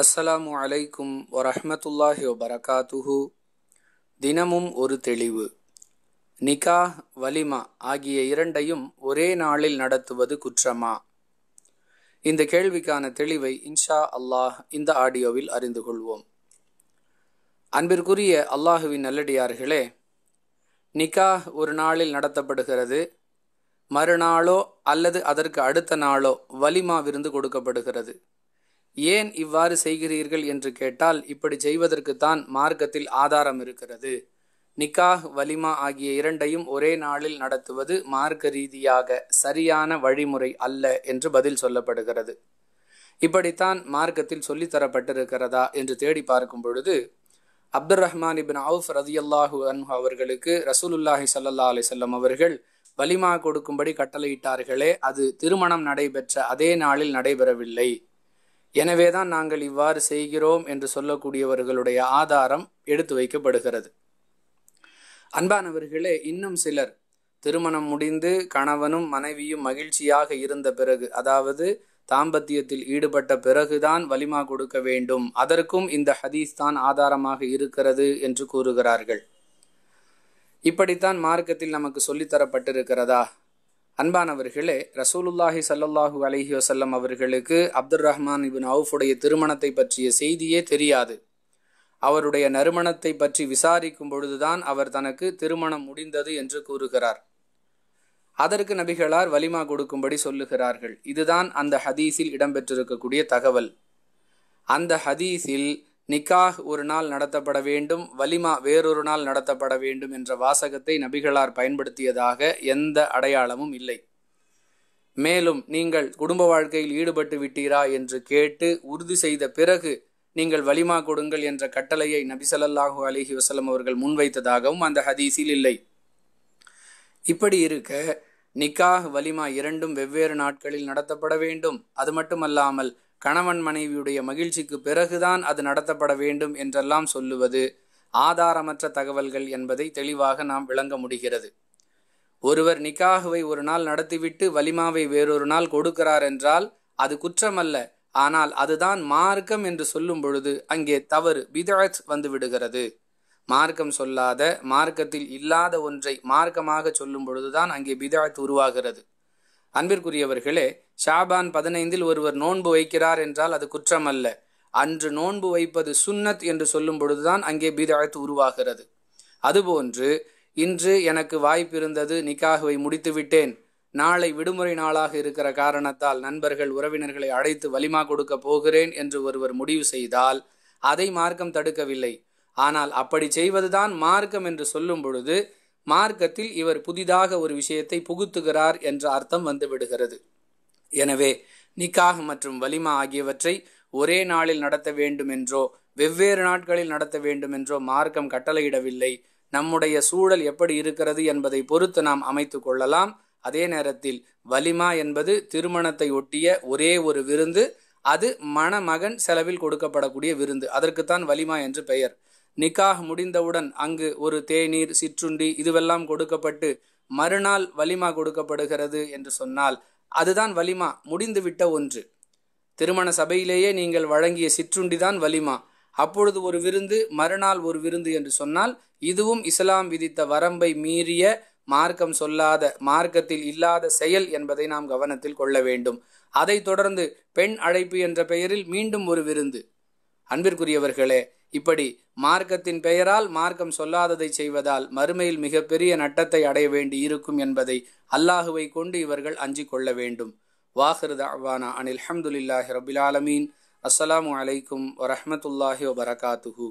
அஸ்ஸலாமு அலைக்கும் வரஹமத்துல்லாஹி வபரகாத்துஹு தினமும் ஒரு தெளிவு நிகா வலிமா ஆகிய இரண்டையும் ஒரே நாளில் நடத்துவது குற்றமா இந்த கேள்விக்கான தெளிவை இன்ஷா அல்லாஹ் இந்த ஆடியோவில் அறிந்து கொள்வோம் அன்பிற்குரிய அல்லாஹுவின் நல்லடியார்களே நிகா ஒரு நாளில் நடத்தப்படுகிறது மறுநாளோ அல்லது அதற்கு அடுத்த நாளோ வலிமா விருந்து கொடுக்கப்படுகிறது ஏன் இவ்வாறு செய்கிறீர்கள் என்று கேட்டால் இப்படி செய்வதற்குத்தான் மார்க்கத்தில் ஆதாரம் இருக்கிறது நிக்காஹ் வலிமா ஆகிய இரண்டையும் ஒரே நாளில் நடத்துவது மார்க்க ரீதியாக சரியான வழிமுறை அல்ல என்று பதில் சொல்லப்படுகிறது இப்படித்தான் மார்க்கத்தில் சொல்லித்தரப்பட்டிருக்கிறதா என்று தேடி பார்க்கும் பொழுது அப்துர் ரஹ்மான் இபின் அவுஃப் ரதியல்லாஹு அன்ஹு அவர்களுக்கு ரசூலுல்லாஹி சல்லா அலிசல்லம் அவர்கள் வலிமா கொடுக்கும்படி கட்டளையிட்டார்களே அது திருமணம் நடைபெற்ற அதே நாளில் நடைபெறவில்லை எனவே தான் நாங்கள் இவ்வாறு செய்கிறோம் என்று சொல்லக்கூடியவர்களுடைய ஆதாரம் எடுத்து வைக்கப்படுகிறது அன்பானவர்களே இன்னும் சிலர் திருமணம் முடிந்து கணவனும் மனைவியும் மகிழ்ச்சியாக இருந்த பிறகு அதாவது தாம்பத்தியத்தில் ஈடுபட்ட பிறகுதான் வலிமா கொடுக்க வேண்டும் அதற்கும் இந்த ஹதீஸ் தான் ஆதாரமாக இருக்கிறது என்று கூறுகிறார்கள் இப்படித்தான் மார்க்கத்தில் நமக்கு சொல்லித்தரப்பட்டிருக்கிறதா அன்பானவர்களே ரசூலுல்லாஹி சல்லாஹூ அலஹி வசல்லம் அவர்களுக்கு அப்துல் ரஹ்மான் இபின் அவுஃபுடைய திருமணத்தை பற்றிய செய்தியே தெரியாது அவருடைய நறுமணத்தை பற்றி விசாரிக்கும் பொழுதுதான் அவர் தனக்கு திருமணம் முடிந்தது என்று கூறுகிறார் அதற்கு நபிகளார் வலிமா கொடுக்கும்படி சொல்லுகிறார்கள் இதுதான் அந்த ஹதீஸில் இடம்பெற்றிருக்கக்கூடிய தகவல் அந்த ஹதீஸில் நிக்காஹ் ஒரு நாள் நடத்தப்பட வேண்டும் வலிமா வேறொரு நாள் நடத்தப்பட வேண்டும் என்ற வாசகத்தை நபிகளார் பயன்படுத்தியதாக எந்த அடையாளமும் இல்லை மேலும் நீங்கள் குடும்ப வாழ்க்கையில் ஈடுபட்டு விட்டீரா என்று கேட்டு உறுதி செய்த பிறகு நீங்கள் வலிமா கொடுங்கள் என்ற கட்டளையை நபிசல்லாஹூ அலிஹி வசலம் அவர்கள் முன்வைத்ததாகவும் அந்த ஹதீஸில் இல்லை இப்படி இருக்க நிக்காஹ் வலிமா இரண்டும் வெவ்வேறு நாட்களில் நடத்தப்பட வேண்டும் அது மட்டுமல்லாமல் கணவன் மனைவியுடைய மகிழ்ச்சிக்கு பிறகுதான் அது நடத்தப்பட வேண்டும் என்றெல்லாம் சொல்லுவது ஆதாரமற்ற தகவல்கள் என்பதை தெளிவாக நாம் விளங்க முடிகிறது ஒருவர் நிக்காகுவை ஒரு நாள் நடத்திவிட்டு வலிமாவை வேறொரு நாள் கொடுக்கிறார் என்றால் அது குற்றமல்ல ஆனால் அதுதான் மார்க்கம் என்று சொல்லும் பொழுது அங்கே தவறு பிதாத் வந்து விடுகிறது மார்க்கம் சொல்லாத மார்க்கத்தில் இல்லாத ஒன்றை மார்க்கமாக சொல்லும் பொழுதுதான் அங்கே பிதாத் உருவாகிறது அன்பிற்குரியவர்களே ஷாபான் பதினைந்தில் ஒருவர் நோன்பு வைக்கிறார் என்றால் அது குற்றம் அல்ல அன்று நோன்பு வைப்பது சுன்னத் என்று சொல்லும் பொழுதுதான் அங்கே பீதாழ்த்து உருவாகிறது அதுபோன்று இன்று எனக்கு வாய்ப்பு இருந்தது நிக்காகுவை முடித்து விட்டேன் நாளை விடுமுறை நாளாக இருக்கிற காரணத்தால் நண்பர்கள் உறவினர்களை அழைத்து வலிமா கொடுக்க போகிறேன் என்று ஒருவர் முடிவு செய்தால் அதை மார்க்கம் தடுக்கவில்லை ஆனால் அப்படி செய்வதுதான் மார்க்கம் என்று சொல்லும் பொழுது மார்க்கத்தில் இவர் புதிதாக ஒரு விஷயத்தை புகுத்துகிறார் என்ற அர்த்தம் வந்துவிடுகிறது எனவே நிக்காஹ் மற்றும் வலிமா ஆகியவற்றை ஒரே நாளில் நடத்த வேண்டும் என்றோ வெவ்வேறு நாட்களில் நடத்த வேண்டும் என்றோ மார்க்கம் கட்டளையிடவில்லை நம்முடைய சூழல் எப்படி இருக்கிறது என்பதை பொறுத்து நாம் அமைத்து கொள்ளலாம் அதே நேரத்தில் வலிமா என்பது திருமணத்தை ஒட்டிய ஒரே ஒரு விருந்து அது மணமகன் செலவில் கொடுக்கப்படக்கூடிய விருந்து அதற்குத்தான் வலிமா என்று பெயர் நிக்காக முடிந்தவுடன் அங்கு ஒரு தேநீர் சிற்றுண்டி இதுவெல்லாம் கொடுக்கப்பட்டு மறுநாள் வலிமா கொடுக்கப்படுகிறது என்று சொன்னால் அதுதான் வலிமா முடிந்துவிட்ட ஒன்று திருமண சபையிலேயே நீங்கள் வழங்கிய சிற்றுண்டிதான் வலிமா அப்பொழுது ஒரு விருந்து மறுநாள் ஒரு விருந்து என்று சொன்னால் இதுவும் இஸ்லாம் விதித்த வரம்பை மீறிய மார்க்கம் சொல்லாத மார்க்கத்தில் இல்லாத செயல் என்பதை நாம் கவனத்தில் கொள்ள வேண்டும் அதைத் தொடர்ந்து பெண் அழைப்பு என்ற பெயரில் மீண்டும் ஒரு விருந்து அன்பிற்குரியவர்களே இப்படி மார்க்கத்தின் பெயரால் மார்க்கம் சொல்லாததை செய்வதால் மறுமையில் மிகப்பெரிய நட்டத்தை அடைய வேண்டி இருக்கும் என்பதை அல்லாஹுவை கொண்டு இவர்கள் அஞ்சிக் கொள்ள வேண்டும் வாஹிருத அவானா அனில் அஹமதுல்லாஹி ரபுல் ஆலமீன் அஸ்ஸலாமு அலைக்கும் வரமத்துல்லாஹி வபரகாத்துஹூ